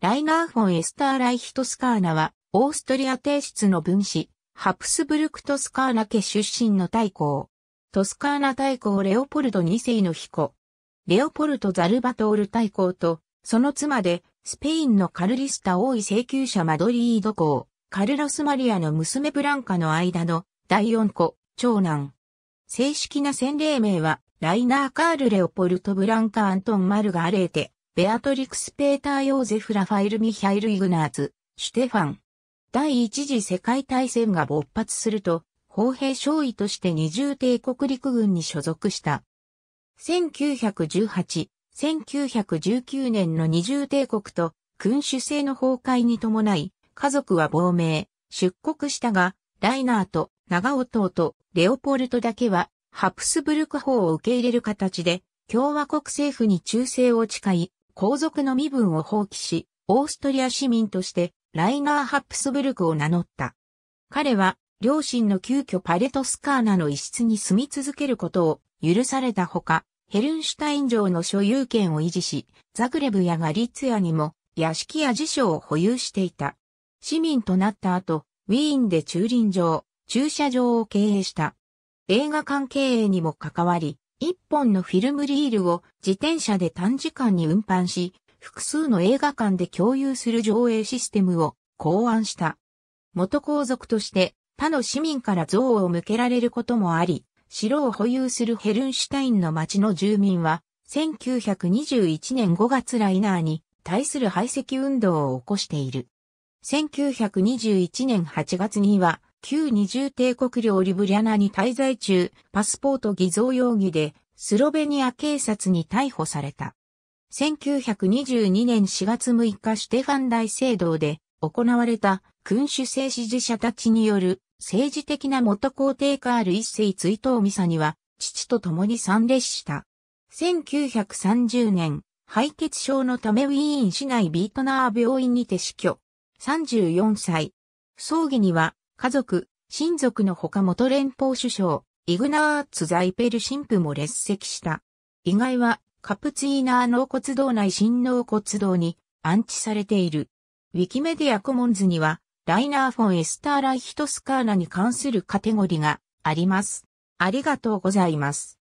ライナーフォン・エスター・ライヒトスカーナは、オーストリア帝室の分子、ハプスブルク・トスカーナ家出身の大公。トスカーナ大公レオポルト2世の彦。レオポルト・ザルバトール大公と、その妻で、スペインのカルリスタ王位請求者マドリード公、カルロス・マリアの娘ブランカの間の第4子、長男。正式な洗礼名は、ライナー・カール・レオポルト・ブランカ・アントン・マルガアレーテ。ベアトリクス・ペーター・ヨーゼフ・ラファイル・ミヒャイル・イグナーツ、シュテファン。第一次世界大戦が勃発すると、砲兵少尉として二重帝国陸軍に所属した。1918、1919年の二重帝国と君主制の崩壊に伴い、家族は亡命、出国したが、ライナーと長尾党とレオポルトだけは、ハプスブルク法を受け入れる形で、共和国政府に忠誠を誓い、皇族の身分を放棄し、オーストリア市民としてライナー・ハプスブルクを名乗った。彼は両親の急遽パレトスカーナの一室に住み続けることを許されたほか、ヘルンシュタイン城の所有権を維持し、ザグレブやガリッツヤにも屋敷や辞書を保有していた。市民となった後、ウィーンで駐輪場、駐車場を経営した。映画館経営にも関わり、一本のフィルムリールを自転車で短時間に運搬し、複数の映画館で共有する上映システムを考案した。元皇族として他の市民から憎悪を向けられることもあり、城を保有するヘルンシュタインの町の住民は、1921年5月ライナーに対する排斥運動を起こしている。1921年8月には、旧二重帝国領リブリャナに滞在中、パスポート偽造容疑で、スロベニア警察に逮捕された。1922年4月6日シュテファン大聖堂で行われた君主制支持者たちによる政治的な元皇帝カール一世追悼ミサには父と共に参列した。1930年、敗血症のためウィーン市内ビートナー病院にて死去。34歳。葬儀には家族、親族のほか元連邦首相、イグナーツ・ザイペル神父も列席した。意外は、カプツイーナー納骨堂内新納骨堂に安置されている。ウィキメディアコモンズには、ライナー・フォン・エスター・ライヒトスカーナに関するカテゴリがあります。ありがとうございます。